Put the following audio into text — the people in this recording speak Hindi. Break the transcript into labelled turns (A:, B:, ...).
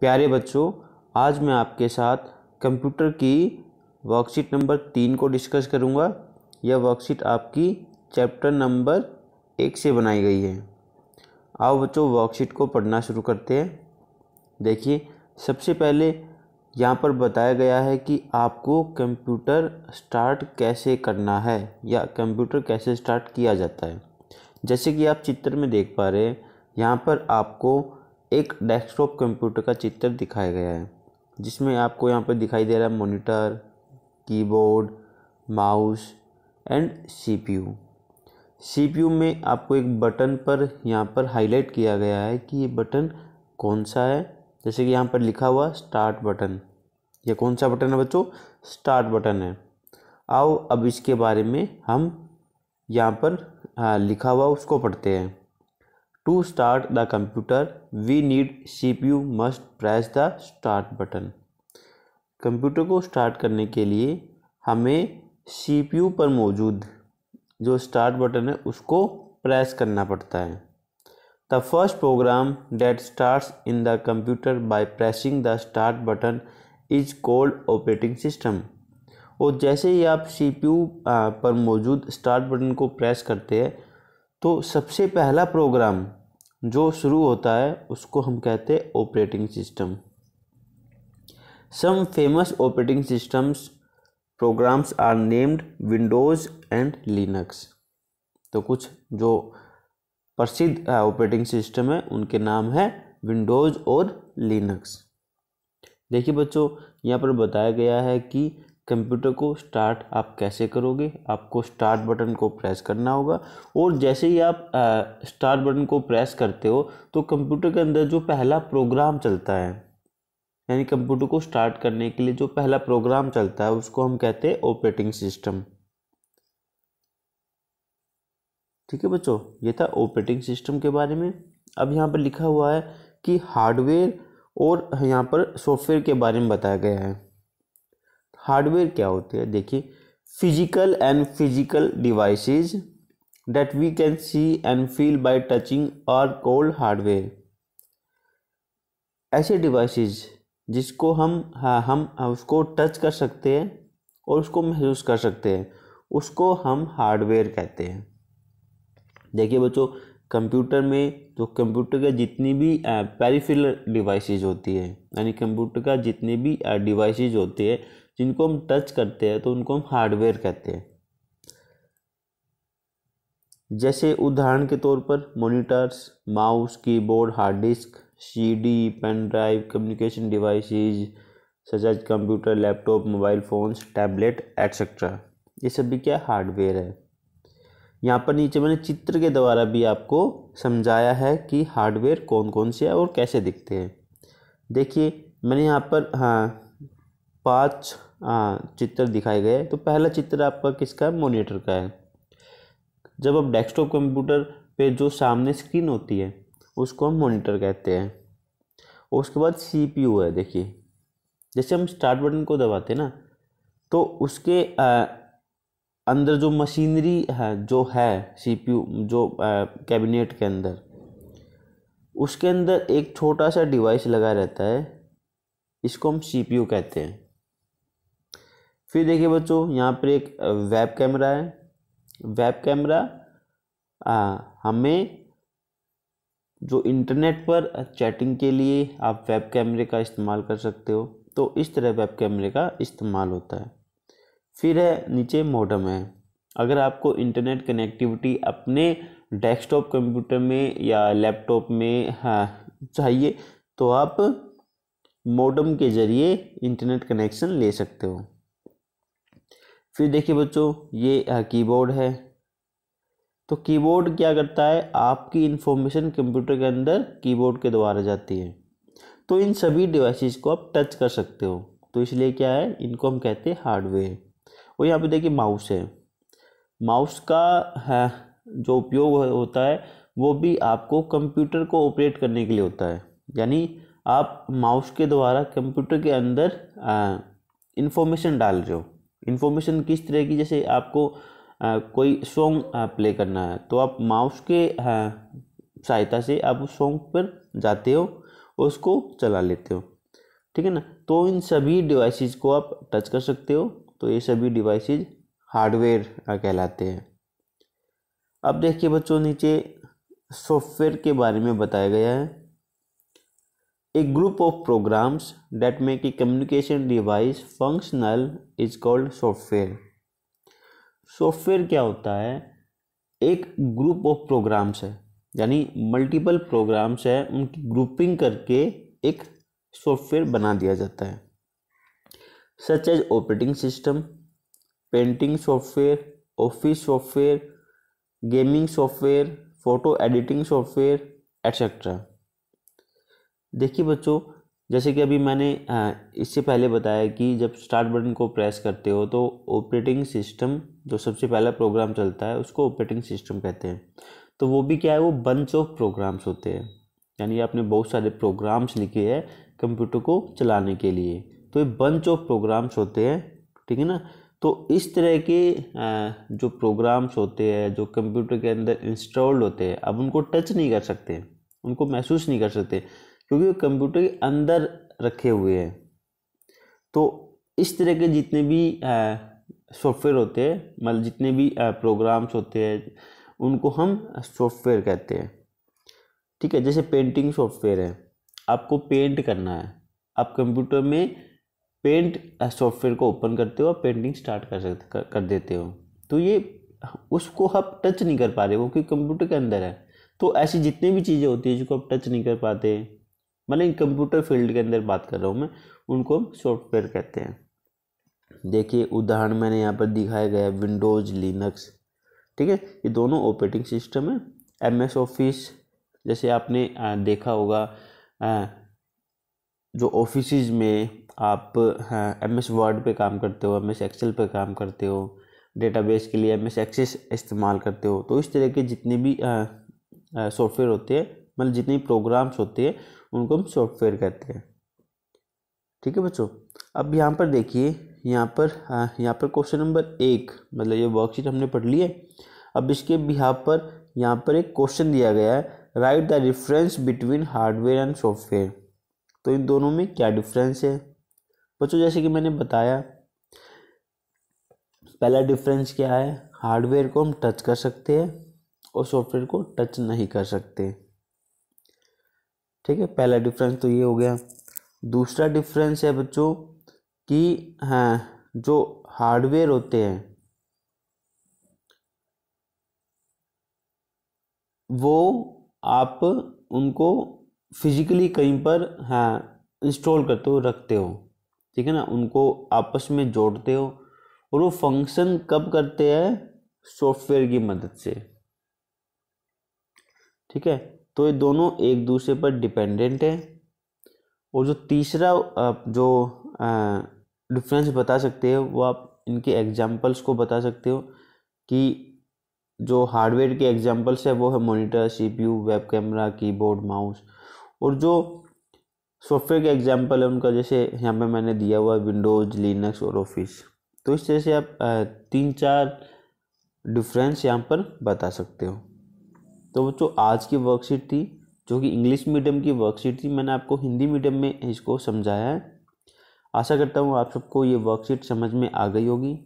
A: प्यारे बच्चों आज मैं आपके साथ कंप्यूटर की वर्कशीट नंबर तीन को डिस्कस करूंगा यह वर्कशीट आपकी चैप्टर नंबर एक से बनाई गई है आओ बच्चों वर्कशीट को पढ़ना शुरू करते हैं देखिए सबसे पहले यहाँ पर बताया गया है कि आपको कंप्यूटर स्टार्ट कैसे करना है या कंप्यूटर कैसे स्टार्ट किया जाता है जैसे कि आप चित्र में देख पा रहे हैं यहाँ पर आपको एक डेस्कटॉप कंप्यूटर का चित्र दिखाया गया है जिसमें आपको यहाँ पर दिखाई दे रहा है monitor keyboard mouse and CPU CPU में आपको एक बटन पर यहाँ पर हाईलाइट किया गया है कि ये बटन कौन सा है जैसे कि यहाँ पर लिखा हुआ स्टार्ट बटन ये कौन सा बटन है बच्चों स्टार्ट बटन है आओ अब इसके बारे में हम यहाँ पर हाँ, लिखा हुआ उसको पढ़ते हैं to start the start we need C P U must press the start button computer को स्टार्ट करने के लिए हमें सी पी यू पर मौजूद जो स्टार्ट बटन है उसको प्रेस करना पड़ता है the first program that start in the computer by pressing the start button is called operating system और जैसे ही आप सी पी यू पर मौजूद स्टार्ट बटन को प्रेस करते हैं तो सबसे पहला प्रोग्राम जो शुरू होता है उसको हम कहते हैं operating system some famous operating systems programs are named Windows and Linux तो कुछ जो प्रसिद्ध ऑपरेटिंग सिस्टम है उनके नाम है विंडोज़ और लिनक्स देखिए बच्चों यहाँ पर बताया गया है कि कंप्यूटर को स्टार्ट आप कैसे करोगे आपको स्टार्ट बटन को प्रेस करना होगा और जैसे ही आप स्टार्ट बटन को प्रेस करते हो तो कंप्यूटर के अंदर जो पहला प्रोग्राम चलता है यानी कंप्यूटर को स्टार्ट करने के लिए जो पहला प्रोग्राम चलता है उसको हम कहते हैं ऑपरेटिंग सिस्टम ठीक है बच्चों ये था ऑपरेटिंग सिस्टम के बारे में अब यहाँ पर लिखा हुआ है कि हार्डवेयर और यहाँ पर सॉफ्टवेयर के बारे में बताया गया है हार्डवेयर क्या होते हैं देखिए physical and physical devices that we can see and feel by touching और कोल्ड हार्डवेयर ऐसे डिवाइसेस जिसको हम हाँ हम हाँ, उसको टच कर सकते हैं और उसको महसूस कर सकते हैं उसको हम हार्डवेयर कहते हैं देखिए बच्चों कंप्यूटर में तो कंप्यूटर के जितनी भी पेरिफेरल डिवाइसेस होती है यानी कंप्यूटर का जितने भी डिवाइसेस होते हैं जिनको हम टच करते हैं तो उनको हम हार्डवेयर कहते हैं जैसे उदाहरण के तौर पर monitors mouse keyboard hard disk CD pen drive communication devices such as computer laptop mobile phones tablet etcetera ये सभी क्या हार्डवेयर है यहाँ पर नीचे मैंने चित्र के द्वारा भी आपको समझाया है कि हार्डवेयर कौन कौन से है और कैसे दिखते हैं देखिए मैंने यहाँ पर हाँ पाँच चित्र दिखाए गए तो पहला चित्र आपका किसका मोनीटर का है जब आप डेस्कटॉप कंप्यूटर पे जो सामने स्क्रीन होती है उसको हम मोनीटर कहते हैं उसके बाद सी है देखिए जैसे हम स्टार्ट बटन को दबाते ना तो उसके आ, अंदर जो मशीनरी है जो है सीपीयू जो कैबिनेट के अंदर उसके अंदर एक छोटा सा डिवाइस लगा रहता है इसको हम सीपीयू कहते हैं फिर देखिए बच्चों यहाँ पर एक वेब कैमरा है वेब कैमरा आ, हमें जो इंटरनेट पर चैटिंग के लिए आप वेब कैमरे का इस्तेमाल कर सकते हो तो इस तरह वेब कैमरे का इस्तेमाल होता है फिर है नीचे मॉडम है अगर आपको इंटरनेट कनेक्टिविटी अपने डेस्कटॉप कंप्यूटर में या लैपटॉप में हाँ, चाहिए तो आप मॉडम के ज़रिए इंटरनेट कनेक्शन ले सकते हो फिर देखिए बच्चों ये कीबोर्ड है तो कीबोर्ड क्या करता है आपकी इन्फॉर्मेशन कंप्यूटर के अंदर कीबोर्ड के द्वारा जाती है तो इन सभी डिवाइसेस को आप टच कर सकते हो तो इसलिए क्या है इनको हम कहते हैं हार्डवेयर और यहाँ पे देखिए माउस है माउस का है जो उपयोग होता है वो भी आपको कंप्यूटर को ऑपरेट करने के लिए होता है यानी आप माउस के द्वारा कंप्यूटर के अंदर इन्फॉर्मेशन डाल रहे हो इन्फॉर्मेशन किस तरह की जैसे आपको आ, कोई सॉन्ग प्ले करना है तो आप माउस के सहायता से आप उस सॉन्ग पर जाते हो और उसको चला लेते हो ठीक है ना तो इन सभी डिवाइसेस को आप टच कर सकते हो तो ये सभी डिवाइसेज हार्डवेयर कहलाते हैं अब देखिए बच्चों नीचे सॉफ्टवेयर के बारे में बताया गया है A group of programs that make a communication device functional is called software. Software क्या होता है एक ग्रुप ऑफ प्रोग्राम्स है यानी मल्टीपल प्रोग्राम्स है उनकी ग्रुपिंग करके एक सॉफ्टवेयर बना दिया जाता है such as operating system painting software office software gaming software photo editing software etcetera देखिए बच्चों जैसे कि अभी मैंने इससे पहले बताया कि जब स्टार्ट बटन को प्रेस करते हो तो ऑपरेटिंग सिस्टम जो सबसे पहला प्रोग्राम चलता है उसको ऑपरेटिंग सिस्टम कहते हैं तो वो भी क्या है वो बंच ऑफ प्रोग्राम्स होते हैं यानी आपने बहुत सारे प्रोग्राम्स लिखे हैं कंप्यूटर को चलाने के लिए तो ये बंच ऑफ प्रोग्राम्स होते हैं ठीक है ना तो इस तरह के जो प्रोग्राम्स होते हैं जो कंप्यूटर के अंदर इंस्टॉल्ड होते हैं अब उनको टच नहीं कर सकते उनको महसूस नहीं कर सकते क्योंकि वो कंप्यूटर के अंदर रखे हुए हैं तो इस तरह के जितने भी सॉफ्टवेयर होते हैं मतलब जितने भी प्रोग्राम्स होते हैं उनको हम सॉफ्टवेयर कहते हैं ठीक है जैसे पेंटिंग सॉफ्टवेयर है आपको पेंट करना है आप कंप्यूटर में पेंट सॉफ्टवेयर को ओपन करते हो और पेंटिंग स्टार्ट कर सकते कर, देते हो तो ये उसको आप टच नहीं कर पा रहे हो क्योंकि कंप्यूटर के अंदर है तो ऐसी जितनी भी चीज़ें होती है जिसको आप टच नहीं कर पाते मतलब कंप्यूटर फील्ड के अंदर बात कर रहा हूँ मैं उनको हम सॉफ्टवेयर कहते हैं देखिए उदाहरण मैंने यहाँ पर दिखाया गया है विंडोज लिनक्स ठीक है ये दोनों ऑपरेटिंग सिस्टम है एम एस ऑफिस जैसे आपने देखा होगा जो ऑफिस में आप एम एस वर्ड पर काम करते हो एम एस एक्सेल पर काम करते हो डेटाबेस के लिए एम एस एक्सेस इस्तेमाल करते हो तो इस तरह के जितने भी सॉफ्टवेयर होते हैं मतलब जितने प्रोग्राम्स होते हैं उनको हम सॉफ्टवेयर कहते हैं ठीक है बच्चों अब यहाँ पर देखिए यहाँ पर हाँ, यहाँ पर क्वेश्चन नंबर एक मतलब ये वर्कशीट हमने पढ़ ली है अब इसके यहाँ पर यहाँ पर एक क्वेश्चन दिया गया है write the difference between hardware and software तो इन दोनों में क्या डिफरेंस है बच्चों जैसे कि मैंने बताया पहला डिफरेंस क्या है हार्डवेयर को हम टच कर सकते हैं और सॉफ्टवेयर को टच नहीं कर सकते ठीक है पहला डिफरेंस तो ये हो गया दूसरा डिफरेंस है बच्चों कि हाँ जो हार्डवेयर होते हैं वो आप उनको फिजिकली कहीं पर हाँ इंस्टॉल करते हो रखते हो ठीक है ना उनको आपस में जोड़ते हो और वो फंक्शन कब करते हैं सॉफ्टवेयर की मदद से ठीक है तो ये दोनों एक दूसरे पर डिपेंडेंट हैं और जो तीसरा आप जो डिफरेंस बता सकते हो वो आप इनके एग्जाम्पल्स को बता सकते हो कि जो हार्डवेयर के एग्जाम्पल्स है वो है monitor CPU web camera keyboard mouse और जो सॉफ्टवेयर के एग्जांपल है उनका जैसे यहाँ पे मैंने दिया हुआ है विंडोज लिनक्स और ऑफिस तो इस तरह से आप तीन चार डिफरेंस यहाँ पर बता सकते हो तो बच्चों आज की वर्कशीट थी जो कि इंग्लिश मीडियम की वर्कशीट थी मैंने आपको हिंदी मीडियम में इसको समझाया है आशा करता हूँ आप सबको ये वर्कशीट समझ में आ गई होगी